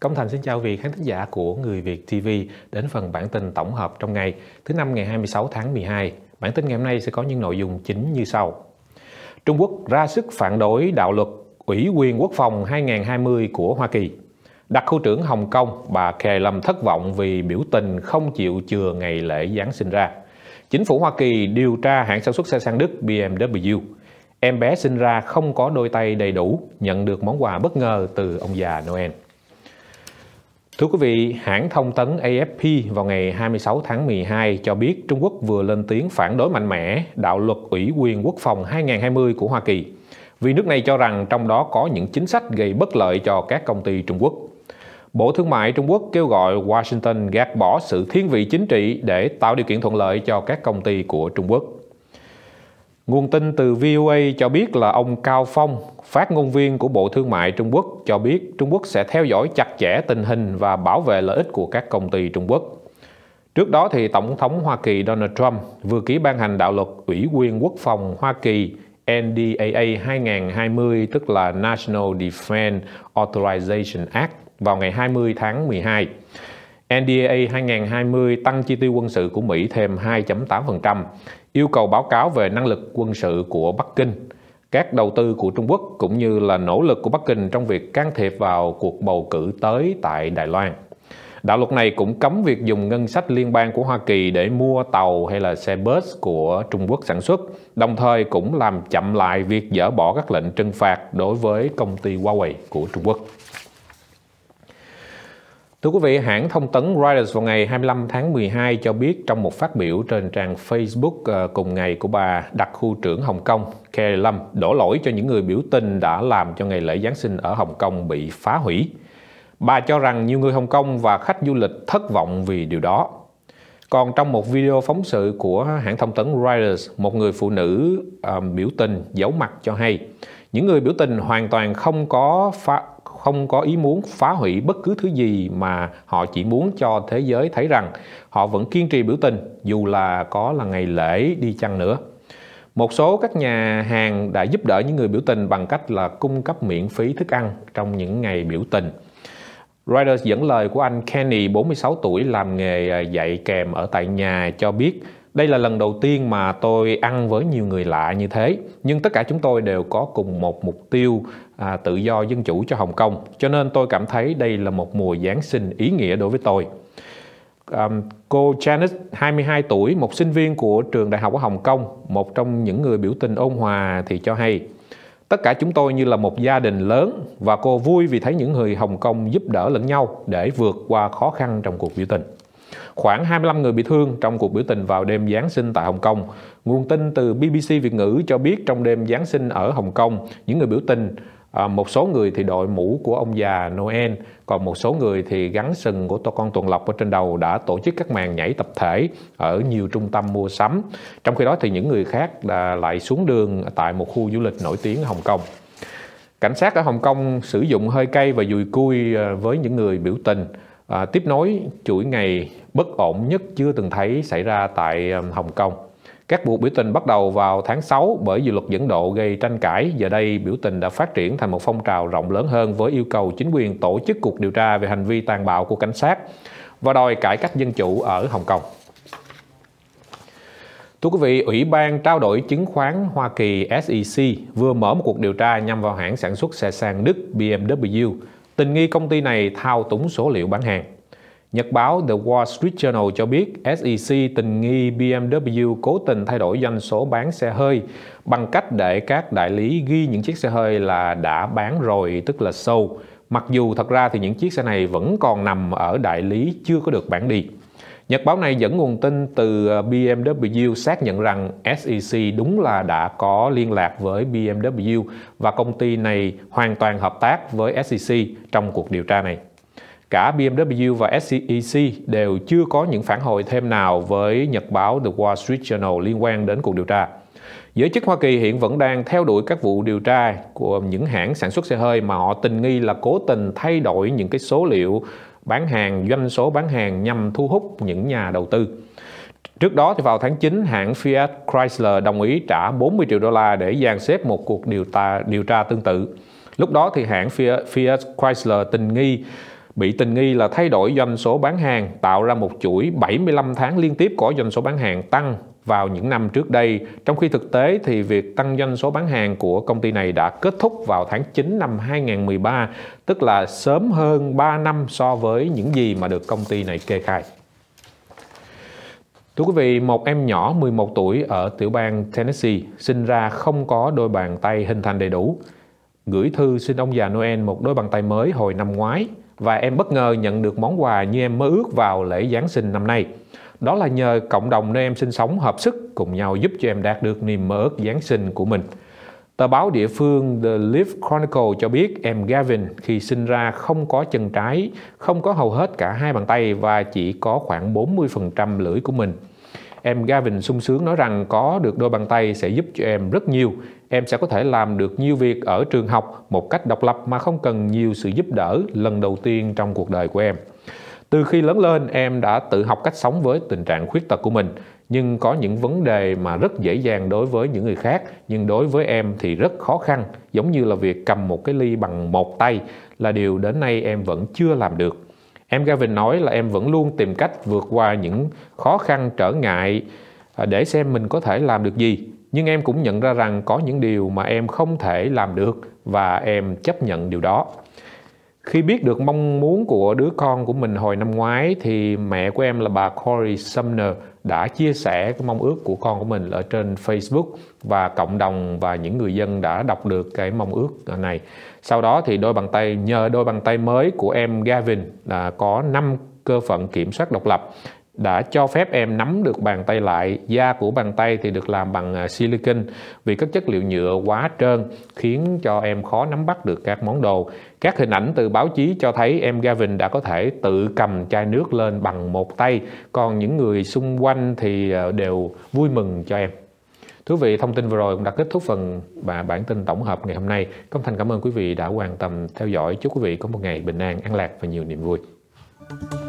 Công Thành xin chào vị khán thính giả của Người Việt TV đến phần bản tin tổng hợp trong ngày thứ năm ngày 26 tháng 12. Bản tin ngày hôm nay sẽ có những nội dung chính như sau. Trung Quốc ra sức phản đối đạo luật Ủy quyền quốc phòng 2020 của Hoa Kỳ. Đặc khu trưởng Hồng Kông, bà Kề Lâm thất vọng vì biểu tình không chịu chừa ngày lễ Giáng sinh ra. Chính phủ Hoa Kỳ điều tra hãng sản xuất xe sang Đức BMW. Em bé sinh ra không có đôi tay đầy đủ, nhận được món quà bất ngờ từ ông già Noel. Thưa quý vị, hãng thông tấn AFP vào ngày 26 tháng 12 cho biết Trung Quốc vừa lên tiếng phản đối mạnh mẽ đạo luật Ủy quyền Quốc phòng 2020 của Hoa Kỳ, vì nước này cho rằng trong đó có những chính sách gây bất lợi cho các công ty Trung Quốc. Bộ Thương mại Trung Quốc kêu gọi Washington gạt bỏ sự thiên vị chính trị để tạo điều kiện thuận lợi cho các công ty của Trung Quốc. Nguồn tin từ VOA cho biết là ông Cao Phong, phát ngôn viên của Bộ Thương mại Trung Quốc cho biết Trung Quốc sẽ theo dõi chặt chẽ tình hình và bảo vệ lợi ích của các công ty Trung Quốc. Trước đó thì Tổng thống Hoa Kỳ Donald Trump vừa ký ban hành đạo luật Ủy quyền Quốc phòng Hoa Kỳ NDAA 2020 tức là National Defense Authorization Act vào ngày 20 tháng 12. NDAA 2020 tăng chi tiêu quân sự của Mỹ thêm 2.8%, yêu cầu báo cáo về năng lực quân sự của Bắc Kinh, các đầu tư của Trung Quốc cũng như là nỗ lực của Bắc Kinh trong việc can thiệp vào cuộc bầu cử tới tại Đài Loan. Đạo luật này cũng cấm việc dùng ngân sách liên bang của Hoa Kỳ để mua tàu hay là xe bus của Trung Quốc sản xuất, đồng thời cũng làm chậm lại việc dỡ bỏ các lệnh trừng phạt đối với công ty Huawei của Trung Quốc. Thưa quý vị, hãng thông tấn Reuters vào ngày 25 tháng 12 cho biết trong một phát biểu trên trang Facebook ờ, cùng ngày của bà đặc khu trưởng Hồng Kông, Carrie Lam, đổ lỗi cho những người biểu tình đã làm cho ngày lễ Giáng sinh ở Hồng Kông bị phá hủy. Bà cho rằng nhiều người Hồng Kông và khách du lịch thất vọng vì điều đó. Còn trong một video phóng sự của hãng thông tấn Reuters, một người phụ nữ uh, biểu tình giấu mặt cho hay những người biểu tình hoàn toàn không có phá, không có ý muốn phá hủy bất cứ thứ gì mà họ chỉ muốn cho thế giới thấy rằng họ vẫn kiên trì biểu tình dù là có là ngày lễ đi chăng nữa. Một số các nhà hàng đã giúp đỡ những người biểu tình bằng cách là cung cấp miễn phí thức ăn trong những ngày biểu tình. Reuters dẫn lời của anh Kenny, 46 tuổi, làm nghề à, dạy kèm ở tại nhà cho biết đây là lần đầu tiên mà tôi ăn với nhiều người lạ như thế, nhưng tất cả chúng tôi đều có cùng một mục tiêu à, tự do dân chủ cho Hồng Kông, cho nên tôi cảm thấy đây là một mùa Giáng sinh ý nghĩa đối với tôi. À, cô Janice, 22 tuổi, một sinh viên của trường đại học ở Hồng Kông, một trong những người biểu tình ôn hòa thì cho hay. Tất cả chúng tôi như là một gia đình lớn và cô vui vì thấy những người Hồng Kông giúp đỡ lẫn nhau để vượt qua khó khăn trong cuộc biểu tình. Khoảng 25 người bị thương trong cuộc biểu tình vào đêm Giáng sinh tại Hồng Kông. Nguồn tin từ BBC Việt ngữ cho biết trong đêm Giáng sinh ở Hồng Kông, những người biểu tình à, một số người thì đội mũ của ông già Noel, còn một số người thì gắn sừng của con tuần lộc ở trên đầu đã tổ chức các màn nhảy tập thể ở nhiều trung tâm mua sắm. Trong khi đó thì những người khác lại xuống đường tại một khu du lịch nổi tiếng ở Hồng Kông. Cảnh sát ở Hồng Kông sử dụng hơi cay và dùi cui à, với những người biểu tình À, tiếp nối chuỗi ngày bất ổn nhất chưa từng thấy xảy ra tại um, Hồng Kông. Các cuộc biểu tình bắt đầu vào tháng 6 bởi dự luật dẫn độ gây tranh cãi. Giờ đây, biểu tình đã phát triển thành một phong trào rộng lớn hơn với yêu cầu chính quyền tổ chức cuộc điều tra về hành vi tàn bạo của cảnh sát và đòi cải cách dân chủ ở Hồng Kông. Thưa quý vị, Ủy ban trao đổi chứng khoán Hoa Kỳ SEC vừa mở một cuộc điều tra nhằm vào hãng sản xuất xe sang Đức BMW tình nghi công ty này thao túng số liệu bán hàng. Nhật báo The Wall Street Journal cho biết SEC tình nghi BMW cố tình thay đổi doanh số bán xe hơi bằng cách để các đại lý ghi những chiếc xe hơi là đã bán rồi, tức là sold. Mặc dù thật ra thì những chiếc xe này vẫn còn nằm ở đại lý chưa có được bán đi. Nhật báo này dẫn nguồn tin từ ờ, BMW xác nhận rằng SEC đúng là đã có liên lạc với BMW và công ty này hoàn toàn hợp tác với SEC trong cuộc điều tra này. Cả BMW và SEC đều chưa có những phản hồi thêm nào với nhật báo The Wall Street Journal liên quan đến cuộc điều tra. Giới chức Hoa Kỳ hiện vẫn đang theo đuổi các vụ điều tra của những hãng sản xuất xe hơi mà họ tình nghi là cố tình thay đổi những cái số liệu bán hàng, doanh số bán hàng nhằm thu hút những nhà đầu tư. Trước đó thì vào tháng 9, hãng Fiat Chrysler đồng ý trả 40 triệu đô la để dàn xếp một cuộc điều tra điều tra tương tự. Lúc đó thì hãng Fiat, Chrysler tình nghi bị tình nghi là thay đổi doanh số bán hàng, tạo ra một chuỗi 75 tháng liên tiếp có doanh số bán hàng tăng vào những năm trước đây, trong khi thực tế thì việc tăng doanh số bán hàng của công ty này đã kết thúc vào tháng 9 năm 2013, tức là sớm hơn 3 năm so với những gì mà được công ty này kê khai. Thưa quý vị, một em nhỏ 11 tuổi ở tiểu bang Tennessee sinh ra không có đôi bàn tay hình thành đầy đủ. Gửi thư xin ông già Noel một đôi bàn tay mới hồi năm ngoái, và em bất ngờ nhận được món quà như em mơ ước vào lễ Giáng sinh năm nay. Đó là nhờ cộng đồng nơi em sinh sống hợp sức cùng nhau giúp cho em đạt được niềm mơ ước Giáng sinh của mình. Tờ báo địa phương The Leaf Chronicle cho biết em Gavin khi sinh ra không có chân trái, không có hầu hết cả hai bàn tay và chỉ có khoảng 40% lưỡi của mình. Em Gavin sung sướng nói rằng có được đôi bàn tay sẽ giúp cho em rất nhiều. Em sẽ có thể làm được nhiều việc ở trường học một cách độc lập mà không cần nhiều sự giúp đỡ lần đầu tiên trong cuộc đời của em. Từ khi lớn lên, em đã tự học cách sống với tình trạng khuyết tật của mình, nhưng có những vấn đề mà rất dễ dàng đối với những người khác, nhưng đối với em thì rất khó khăn, giống như là việc cầm một cái ly bằng một tay là điều đến nay em vẫn chưa làm được Em Gavin nói là em vẫn luôn tìm cách vượt qua những khó khăn trở ngại à, để xem mình có thể làm được gì. Nhưng em cũng nhận ra rằng có những điều mà em không thể làm được và em chấp nhận điều đó. Khi biết được mong muốn của đứa con của mình hồi năm ngoái thì mẹ của em là bà Corey Sumner đã chia sẻ cái mong ước của con của mình ở trên Facebook và cộng đồng và những người dân đã đọc được cái mong ước này. Sau đó thì đôi bàn tay nhờ đôi bàn tay mới của em Gavin là có 5 cơ phận kiểm soát độc lập đã cho phép em nắm được bàn tay lại da của bàn tay thì được làm bằng à, silicon vì các chất liệu nhựa quá trơn khiến cho em khó nắm bắt được các món đồ các hình ảnh từ báo chí cho thấy em Gavin đã có thể tự cầm chai nước lên bằng một tay còn những người xung quanh thì à, đều vui mừng cho em Thú vị, thông tin vừa rồi cũng đã kết thúc phần và bản tin tổng hợp ngày hôm nay. Công thành cảm ơn quý vị đã quan tâm theo dõi. Chúc quý vị có một ngày bình an, an lạc và nhiều niềm vui. Thank you